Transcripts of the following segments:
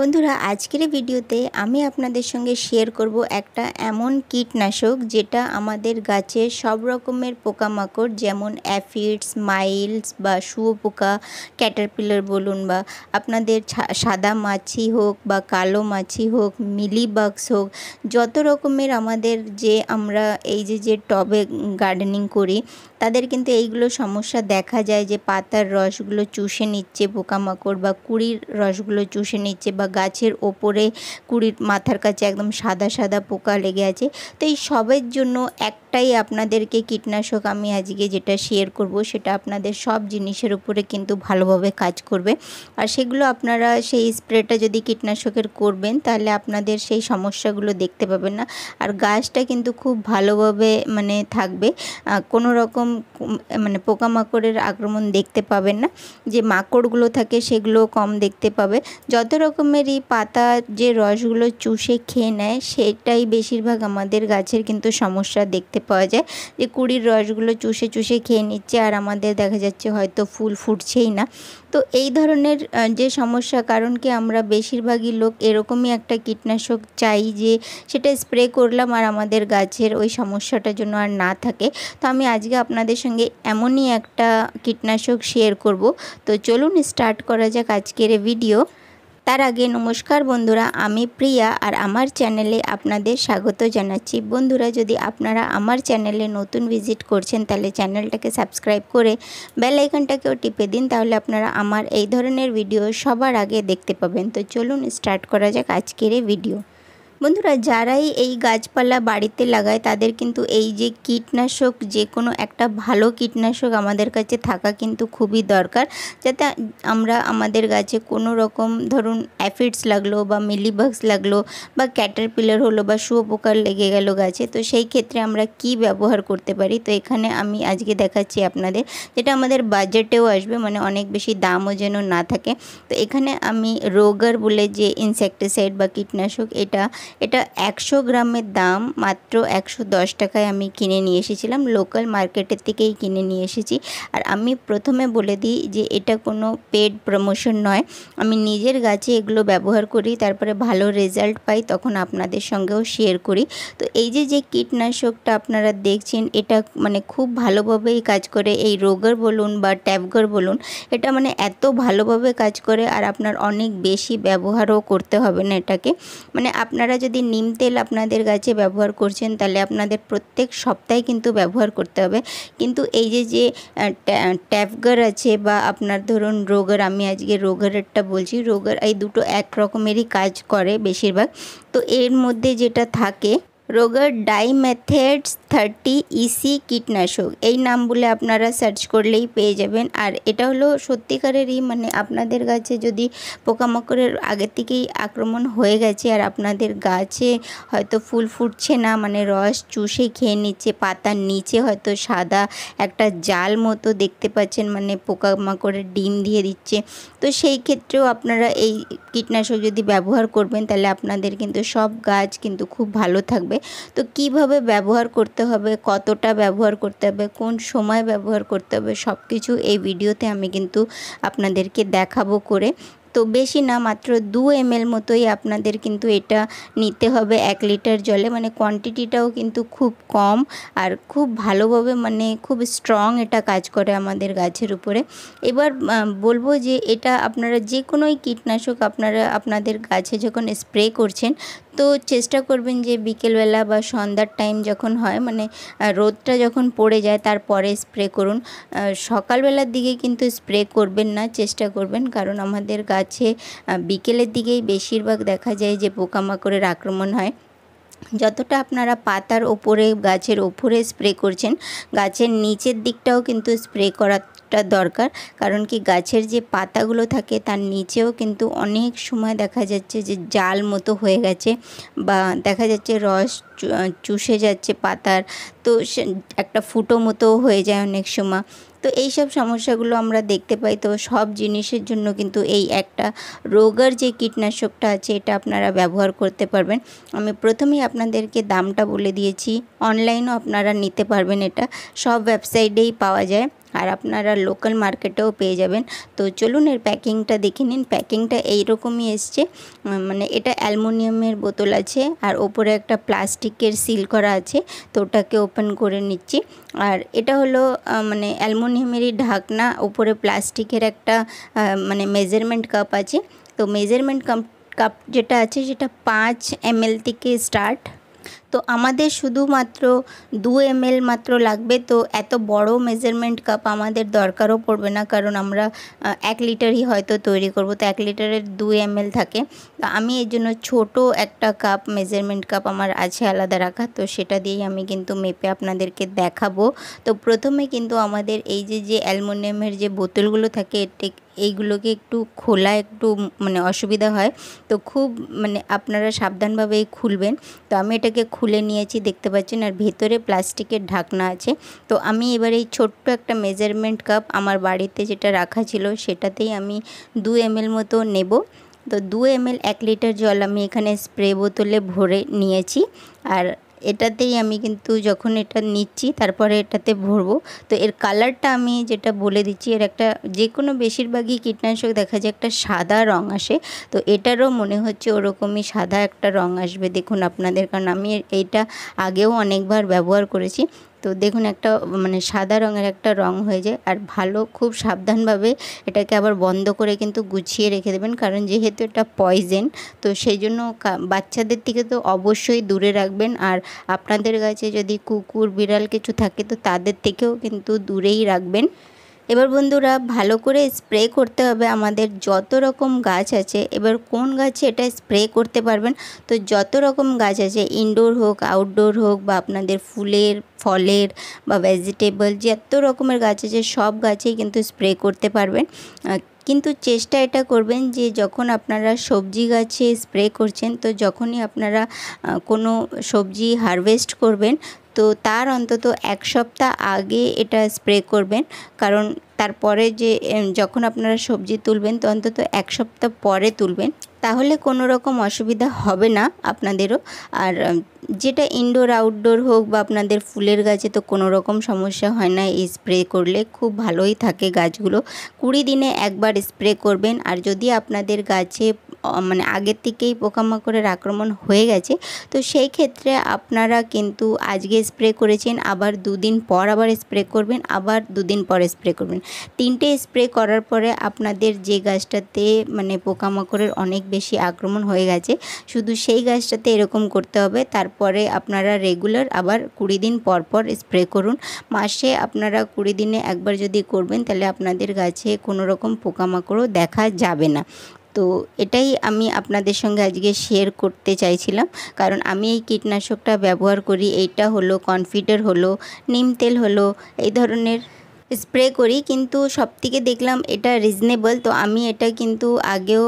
বন্ধুরা আজকের ভিডিওতে আমি আপনাদের সঙ্গে শেয়ার করব একটা এমন কীটনাশক যেটা আমাদের গাছে সব রকমের পোকামাকড় যেমন অ্যাফিডস মাইলস বা শুয়োপোকা ক্যাটারপিলার বলুন বা আপনাদের সাদা মাছি হোক বা কালো মাছি হোক মিলিবাগস হোক যত রকমের আমাদের যে আমরা এই যে যে টবে গার্ডেনিং করি তাদের কিন্তু এইগুলো সমস্যা দেখা যায় যে পাতার রসগুলো চুষে নিচ্ছে পোকামাকড় বা কুড়ির রসগুলো চুষে নিচ্ছে বা গাছের ওপরে কুড়ির মাথার কাছে একদম সাদা সাদা পোকা লেগে আছে তো এই সবের জন্য এক একটাই আপনাদেরকে কীটনাশক আমি আজকে যেটা শেয়ার করব সেটা আপনাদের সব জিনিসের উপরে কিন্তু ভালোভাবে কাজ করবে আর সেগুলো আপনারা সেই স্প্রেটা যদি কীটনাশকের করবেন তাহলে আপনাদের সেই সমস্যাগুলো দেখতে পাবেন না আর গাছটা কিন্তু খুব ভালোভাবে মানে থাকবে কোনো রকম মানে পোকামাকড়ের আক্রমণ দেখতে পাবেন না যে মাকড়গুলো থাকে সেগুলো কম দেখতে পাবে যত রকমেরই পাতা যে রসগুলো চুষে খেয়ে নেয় সেটাই বেশিরভাগ আমাদের গাছের কিন্তু সমস্যা দেখতে পাওয়া যায় যে কুড়ির রসগুলো চুষে চুষে খেয়ে নিচ্ছে আর আমাদের দেখা যাচ্ছে হয়তো ফুল ফুটছেই না তো এই ধরনের যে সমস্যা কারণ কি আমরা বেশিরভাগই লোক এরকমই একটা কীটনাশক চাই যে সেটা স্প্রে করলাম আর আমাদের গাছের ওই সমস্যাটার জন্য আর না থাকে তো আমি আজকে আপনাদের সঙ্গে এমনই একটা কীটনাশক শেয়ার করব তো চলুন স্টার্ট করা যাক আজকের ভিডিও তার আগে নমস্কার বন্ধুরা আমি প্রিয়া আর আমার চ্যানেলে আপনাদের স্বাগত জানাচ্ছি বন্ধুরা যদি আপনারা আমার চ্যানেলে নতুন ভিজিট করছেন তাহলে চ্যানেলটাকে সাবস্ক্রাইব করে বেল আইকনটাকেও টিপে দিন তাহলে আপনারা আমার এই ধরনের ভিডিও সবার আগে দেখতে পাবেন তো চলুন স্টার্ট করা যাক আজকের এই ভিডিও বন্ধুরা যারাই এই গাছপালা বাড়িতে লাগায় তাদের কিন্তু এই যে কীটনাশক যে কোনো একটা ভালো কীটনাশক আমাদের কাছে থাকা কিন্তু খুবই দরকার যাতে আমরা আমাদের গাছে কোনো রকম ধরুন অ্যাফিডস লাগলো বা মিলিবাগস লাগলো বা ক্যাটার পিলার হলো বা শুয়োপোকার লেগে গেল গাছে তো সেই ক্ষেত্রে আমরা কি ব্যবহার করতে পারি তো এখানে আমি আজকে দেখাচ্ছি আপনাদের যেটা আমাদের বাজেটেও আসবে মানে অনেক বেশি দামও যেন না থাকে তো এখানে আমি রোগার বলে যে ইনসেক্টিসাইড বা কীটনাশক এটা এটা একশো গ্রামের দাম মাত্র একশো দশ টাকায় আমি কিনে নিয়ে এসেছিলাম লোকাল মার্কেটের থেকেই কিনে নিয়ে এসেছি আর আমি প্রথমে বলে দিই যে এটা কোনো পেড প্রমোশন নয় আমি নিজের গাছে এগুলো ব্যবহার করি তারপরে ভালো রেজাল্ট পাই তখন আপনাদের সঙ্গেও শেয়ার করি তো এই যে যে কীটনাশকটা আপনারা দেখছেন এটা মানে খুব ভালোভাবেই কাজ করে এই রোগার বলুন বা ট্যাবগার বলুন এটা মানে এত ভালোভাবে কাজ করে আর আপনার অনেক বেশি ব্যবহারও করতে হবে না এটাকে মানে আপনারা আপনারা যদি নিম তেল আপনাদের গাছে ব্যবহার করছেন তাহলে আপনাদের প্রত্যেক সপ্তাহে কিন্তু ব্যবহার করতে হবে কিন্তু এই যে যে ট্যাপগার আছে বা আপনার ধরুন রোগার আমি আজকে রোগারেরটা বলছি রোগার এই দুটো এক রকমেরই কাজ করে বেশিরভাগ তো এর মধ্যে যেটা থাকে রোগার ডাইমেথেডস থার্টি ইসি কীটনাশক এই নাম বলে আপনারা সার্চ করলেই পেয়ে যাবেন আর এটা হলো সত্যিকারেরই মানে আপনাদের গাছে যদি পোকামাকড়ের আগে থেকেই আক্রমণ হয়ে গেছে আর আপনাদের গাছে হয়তো ফুল ফুটছে না মানে রস চুষে খেয়ে নিচ্ছে পাতার নিচে হয়তো সাদা একটা জাল মতো দেখতে পাচ্ছেন মানে পোকামাকড়ের ডিম দিয়ে দিচ্ছে তো সেই ক্ষেত্রেও আপনারা এই কীটনাশক যদি ব্যবহার করবেন তাহলে আপনাদের কিন্তু সব গাছ কিন্তু খুব ভালো থাকবে হবে তো কিভাবে ব্যবহার করতে হবে কতটা ব্যবহার করতে হবে কোন সময় ব্যবহার করতে হবে সব কিছু এই ভিডিওতে আমি কিন্তু আপনাদেরকে দেখাবো করে তো বেশি না মাত্র দু এম মতোই আপনাদের কিন্তু এটা নিতে হবে এক লিটার জলে মানে কোয়ান্টিটিটাও কিন্তু খুব কম আর খুব ভালোভাবে মানে খুব স্ট্রং এটা কাজ করে আমাদের গাছের উপরে এবার বলবো যে এটা আপনারা যে কোনোই কীটনাশক আপনারা আপনাদের গাছে যখন স্প্রে করছেন তো চেষ্টা করবেন যে বিকেলবেলা বা সন্ধ্যার টাইম যখন হয় মানে রোদটা যখন পড়ে যায় তারপরে স্প্রে করুন সকালবেলার দিকে কিন্তু স্প্রে করবেন না চেষ্টা করবেন কারণ আমাদের গাছ গাছে বিকেলের দিকেই বেশিরভাগ দেখা যায় যে পোকামাকড়ের আক্রমণ হয় যতটা আপনারা পাতার ওপরে গাছের ওপরে স্প্রে করছেন গাছের নিচের দিকটাও কিন্তু স্প্রে করার টা দরকার কারণ কি গাছের যে পাতাগুলো থাকে তার নিচেও কিন্তু অনেক সময় দেখা যাচ্ছে যে জাল মতো হয়ে গেছে বা দেখা যাচ্ছে রস চুষে যাচ্ছে পাতার তো একটা ফুটো মতো হয়ে যায় অনেক সময় তো এই সব সমস্যাগুলো আমরা দেখতে পাই তো সব জিনিসের জন্য কিন্তু এই একটা রোগের যে কীটনাশকটা আছে এটা আপনারা ব্যবহার করতে পারবেন আমি প্রথমেই আপনাদেরকে দামটা বলে দিয়েছি অনলাইনও আপনারা নিতে পারবেন এটা সব ওয়েবসাইটেই পাওয়া যায় আর আপনারা লোকাল মার্কেটেও পেয়ে যাবেন তো চলুন এর প্যাকিংটা দেখে নিন প্যাকিংটা এইরকমই এসছে মানে এটা অ্যালমোনিয়ামের বোতল আছে আর ওপরে একটা প্লাস্টিকের সিল করা আছে তো ওটাকে ওপেন করে নিচ্ছি আর এটা হলো মানে অ্যালমোনিয়ামেরই ঢাকনা ওপরে প্লাস্টিকের একটা মানে মেজারমেন্ট কাপ আছে তো মেজারমেন্ট কাপ কাপ যেটা আছে সেটা পাঁচ এম থেকে স্টার্ট তো আমাদের শুধুমাত্র দু এম মাত্র লাগবে তো এত বড় মেজারমেন্ট কাপ আমাদের দরকারও পড়বে না কারণ আমরা এক লিটারই হয়তো তৈরি করব তো এক লিটারের দু এম থাকে তো আমি এর জন্য ছোটো একটা কাপ মেজারমেন্ট কাপ আমার আছে আলাদা রাখা তো সেটা দিয়েই আমি কিন্তু মেপে আপনাদেরকে দেখাবো তো প্রথমে কিন্তু আমাদের এই যে যে অ্যালমোনিয়ামের যে বোতলগুলো থাকে এটি এইগুলোকে একটু খোলা একটু মানে অসুবিধা হয় তো খুব মানে আপনারা সাবধানভাবেই খুলবেন তো আমি এটাকে খুলে নিয়েছি দেখতে পাচ্ছেন আর ভেতরে প্লাস্টিকের ঢাকনা আছে তো আমি এবার এই ছোট্ট একটা মেজারমেন্ট কাপ আমার বাড়িতে যেটা রাখা ছিল সেটাতেই আমি দু এমএল মতো নেব তো দু এমএল এক লিটার জল আমি এখানে স্প্রে বোতলে ভরে নিয়েছি আর এটাতেই আমি কিন্তু যখন এটা নিচ্ছি তারপরে এটাতে ভরবো তো এর কালারটা আমি যেটা বলে দিচ্ছি এর একটা যে কোনো বেশিরভাগই কীটনাশক দেখা যায় একটা সাদা রং আসে তো এটারও মনে হচ্ছে ওরকমই সাদা একটা রং আসবে দেখুন আপনাদের কারণ আমি এটা আগেও অনেকবার ব্যবহার করেছি তো দেখুন একটা মানে সাদা রঙের একটা রং হয়ে যায় আর ভালো খুব সাবধানভাবে এটাকে আবার বন্ধ করে কিন্তু গুছিয়ে রেখে দেবেন কারণ যেহেতু এটা পয়জেন তো সেই জন্য বাচ্চাদের থেকে তো অবশ্যই দূরে রাখবেন আর আপনাদের কাছে যদি কুকুর বিড়াল কিছু থাকে তো তাদের থেকেও কিন্তু দূরেই রাখবেন এবার বন্ধুরা ভালো করে স্প্রে করতে হবে আমাদের যত রকম গাছ আছে এবার কোন গাছে এটা স্প্রে করতে পারবেন তো যত রকম গাছ আছে ইনডোর হোক আউটডোর হোক বা আপনাদের ফুলের ফলের বা ভেজিটেবল যত রকমের গাছ আছে সব গাছেই কিন্তু স্প্রে করতে পারবেন কিন্তু চেষ্টা এটা করবেন যে যখন আপনারা সবজি গাছে স্প্রে করছেন তো যখনই আপনারা কোনো সবজি হারভেস্ট করবেন তো তার অন্তত এক সপ্তাহ আগে এটা স্প্রে করবেন কারণ তারপরে যে যখন আপনারা সবজি তুলবেন তো অন্তত এক সপ্তাহ পরে তুলবেন তাহলে কোনো রকম অসুবিধা হবে না আপনাদেরও আর যেটা ইনডোর আউটডোর হোক বা আপনাদের ফুলের গাছে তো কোনো রকম সমস্যা হয় না এই স্প্রে করলে খুব ভালোই থাকে গাছগুলো কুড়ি দিনে একবার স্প্রে করবেন আর যদি আপনাদের গাছে মানে আগের থেকেই পোকামাকড়ের আক্রমণ হয়ে গেছে তো সেই ক্ষেত্রে আপনারা কিন্তু আজকে স্প্রে করেছেন আবার দুদিন পর আবার স্প্রে করবেন আবার দুদিন পর স্প্রে করবেন তিনটে স্প্রে করার পরে আপনাদের যে গাছটাতে মানে পোকামাকড়ের অনেক বেশি আক্রমণ হয়ে গেছে শুধু সেই গাছটাতে এরকম করতে হবে তারপরে আপনারা রেগুলার আবার কুড়ি দিন পর পর স্প্রে করুন মাসে আপনারা কুড়ি দিনে একবার যদি করবেন তাহলে আপনাদের গাছে কোনো রকম পোকামাকড়ও দেখা যাবে না তো এটাই আমি আপনাদের সঙ্গে আজকে শেয়ার করতে চাইছিলাম কারণ আমি এই কীটনাশকটা ব্যবহার করি এইটা হলো কনফিডার হলো নিম তেল হলো এই ধরনের স্প্রে করি কিন্তু সব থেকে দেখলাম এটা রিজনেবল তো আমি এটা কিন্তু আগেও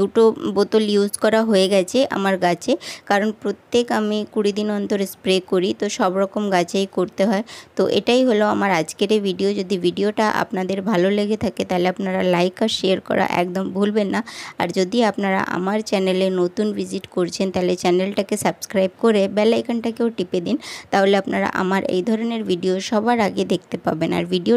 দুটো বোতল ইউজ করা হয়ে গেছে আমার গাছে কারণ প্রত্যেক আমি কুড়ি দিন অন্তর স্প্রে করি তো সব রকম গাছেই করতে হয় তো এটাই হলো আমার আজকের এই ভিডিও যদি ভিডিওটা আপনাদের ভালো লেগে থাকে তাহলে আপনারা লাইক আর শেয়ার করা একদম ভুলবেন না আর যদি আপনারা আমার চ্যানেলে নতুন ভিজিট করছেন তাহলে চ্যানেলটাকে সাবস্ক্রাইব করে বেলাইকানটাকেও টিপে দিন তাহলে আপনারা আমার এই ধরনের ভিডিও সবার আগে দেখতে পাবেন আর ভিডিও